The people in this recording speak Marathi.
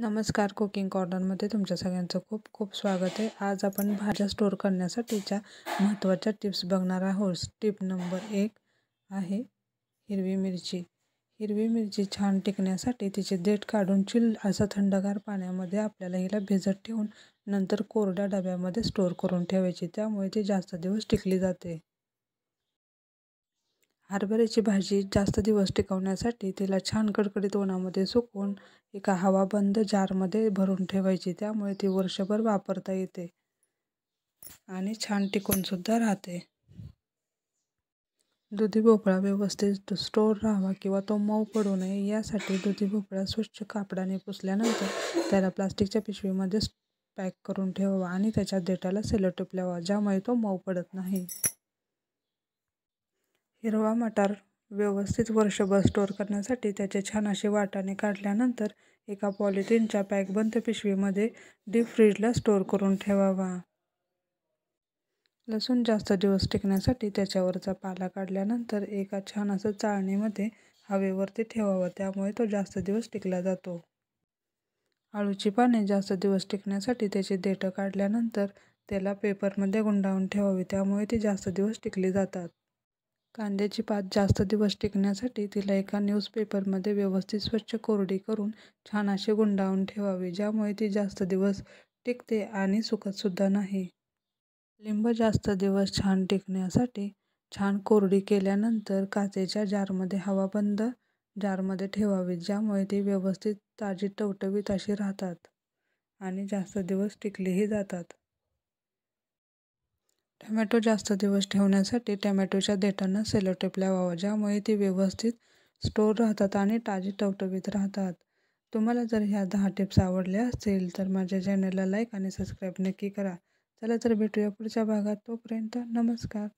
नमस्कार कुकिंग कॉर्नरमध्ये तुमच्या सगळ्यांचं खूप खूप स्वागत आहे आज आपण भाज्या स्टोर करण्यासाठीच्या महत्त्वाच्या टिप्स बघणार आहोत टिप नंबर एक आहे हिरवी मिरची हिरवी मिरची छान टिकण्यासाठी तिचे देठ काढून चिल असं थंडगार पाण्यामध्ये आपल्याला हिला भिजत ठेवून नंतर कोरड्या डब्यामध्ये स्टोअर करून ठेवायची त्यामुळे ती जास्त दिवस टिकली जाते हरभऱ्याची भाजी जास्त दिवस टिकवण्यासाठी तिला छान कडकडीत उन्हामध्ये सुकवून एका हवाबंद जारमध्ये भरून ठेवायची त्यामुळे ती वर्षभर वापरता येते आणि छान टिकूनसुद्धा राहते दुधी भोपळा व्यवस्थित स्टोर राहावा किंवा तो मऊ पडू नये यासाठी दुधी भोपळा स्वच्छ कापडाने पुसल्यानंतर त्याला प्लास्टिकच्या पिशवीमध्ये पॅक करून ठेवावा आणि त्याच्या देठाला सेलो टिपल्यावा ज्यामुळे तो मऊ पडत नाही हिरवा मटार व्यवस्थित वर्षभर स्टोअर करण्यासाठी त्याचे छान असे वाटाणे काढल्यानंतर एका पॉलिथिनच्या पॅकबंद पिशवीमध्ये डीप फ्रीजला स्टोअर करून ठेवावा लसूण जास्त दिवस टिकण्यासाठी त्याच्यावरचा पाला काढल्यानंतर एका छान असं चाळणीमध्ये हवेवरती ठेवावा त्यामुळे तो जास्त दिवस टिकला जातो आळूची पाने जास्त दिवस टिकण्यासाठी त्याची देठं काढल्यानंतर त्याला पेपरमध्ये गुंडाळून ठेवावी त्यामुळे ती जास्त दिवस टिकली जातात कांद्याची पात जास्त दिवस टिकण्यासाठी तिला एका न्यूजपेपरमध्ये व्यवस्थित स्वच्छ कोरडी करून छान अशी गुंडाळून ठेवावी ज्यामुळे ती जास्त दिवस टिकते आणि सुकतसुद्धा नाही लिंब जास्त दिवस छान टिकण्यासाठी छान कोरडी केल्यानंतर काचेच्या जारमध्ये हवाबंद जारमध्ये ठेवावी ज्यामुळे ती व्यवस्थित ताजी टवटवीत अशी राहतात आणि जास्त दिवस टिकलीही जातात टोमॅटो जास्त दिवस ठेवण्यासाठी टोमॅटोच्या देठांना टेप लावावा ज्यामुळे ती व्यवस्थित स्टोर राहतात आणि ताजी टवटवीत राहतात तुम्हाला जर ह्या दहा टिप्स आवडल्या असतील तर माझ्या चॅनलला लाईक आणि सबस्क्राईब नक्की करा चला तर भेटूया पुढच्या भागात तोपर्यंत नमस्कार